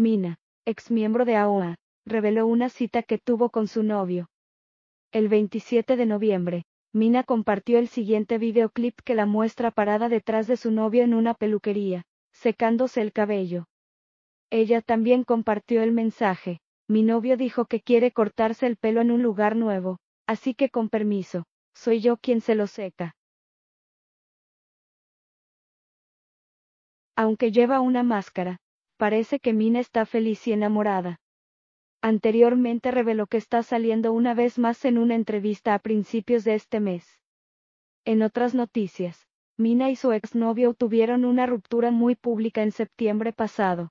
Mina, ex miembro de AOA, reveló una cita que tuvo con su novio. El 27 de noviembre, Mina compartió el siguiente videoclip que la muestra parada detrás de su novio en una peluquería, secándose el cabello. Ella también compartió el mensaje, mi novio dijo que quiere cortarse el pelo en un lugar nuevo, así que con permiso, soy yo quien se lo seca. Aunque lleva una máscara, parece que Mina está feliz y enamorada. Anteriormente reveló que está saliendo una vez más en una entrevista a principios de este mes. En otras noticias, Mina y su exnovio tuvieron una ruptura muy pública en septiembre pasado.